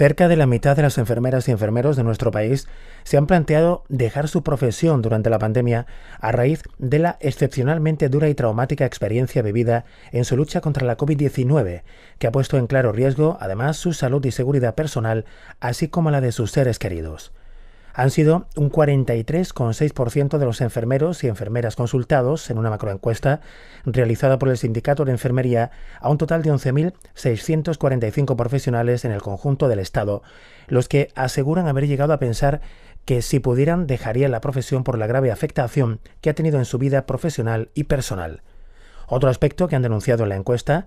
Cerca de la mitad de las enfermeras y enfermeros de nuestro país se han planteado dejar su profesión durante la pandemia a raíz de la excepcionalmente dura y traumática experiencia vivida en su lucha contra la COVID-19, que ha puesto en claro riesgo además su salud y seguridad personal, así como la de sus seres queridos han sido un 43,6% de los enfermeros y enfermeras consultados en una macroencuesta realizada por el Sindicato de Enfermería a un total de 11.645 profesionales en el conjunto del Estado, los que aseguran haber llegado a pensar que si pudieran dejarían la profesión por la grave afectación que ha tenido en su vida profesional y personal. Otro aspecto que han denunciado en la encuesta,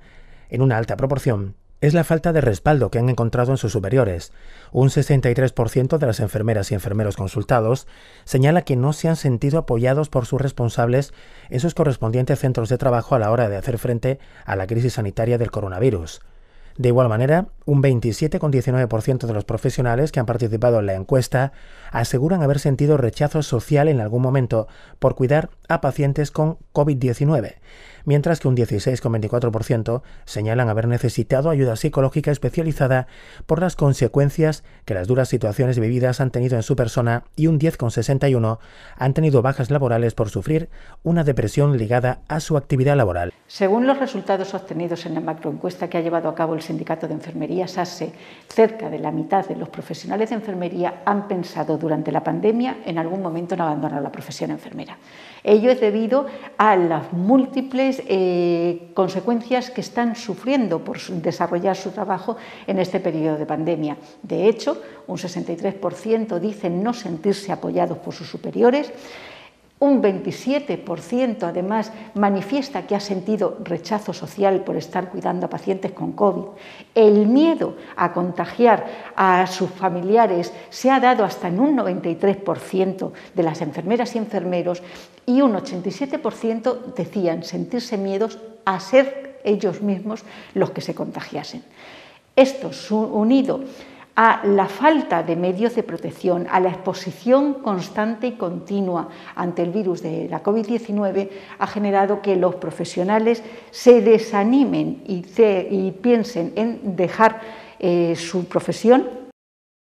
en una alta proporción, es la falta de respaldo que han encontrado en sus superiores. Un 63% de las enfermeras y enfermeros consultados señala que no se han sentido apoyados por sus responsables en sus correspondientes centros de trabajo a la hora de hacer frente a la crisis sanitaria del coronavirus. De igual manera, un 27,19% de los profesionales que han participado en la encuesta aseguran haber sentido rechazo social en algún momento por cuidar a pacientes con COVID-19, mientras que un 16,24% señalan haber necesitado ayuda psicológica especializada por las consecuencias que las duras situaciones vividas han tenido en su persona y un 10,61% han tenido bajas laborales por sufrir una depresión ligada a su actividad laboral. Según los resultados obtenidos en la macroencuesta que ha llevado a cabo el Sindicato de Enfermería SASE, cerca de la mitad de los profesionales de enfermería han pensado durante la pandemia en algún momento en abandonar la profesión enfermera. Ello es debido a las múltiples eh, consecuencias que están sufriendo por desarrollar su trabajo en este periodo de pandemia. De hecho, un 63% dicen no sentirse apoyados por sus superiores. Un 27% además manifiesta que ha sentido rechazo social por estar cuidando a pacientes con COVID. El miedo a contagiar a sus familiares se ha dado hasta en un 93% de las enfermeras y enfermeros y un 87% decían sentirse miedos a ser ellos mismos los que se contagiasen. Esto unido a la falta de medios de protección, a la exposición constante y continua ante el virus de la COVID-19, ha generado que los profesionales se desanimen y, piensen en dejar eh, su profesión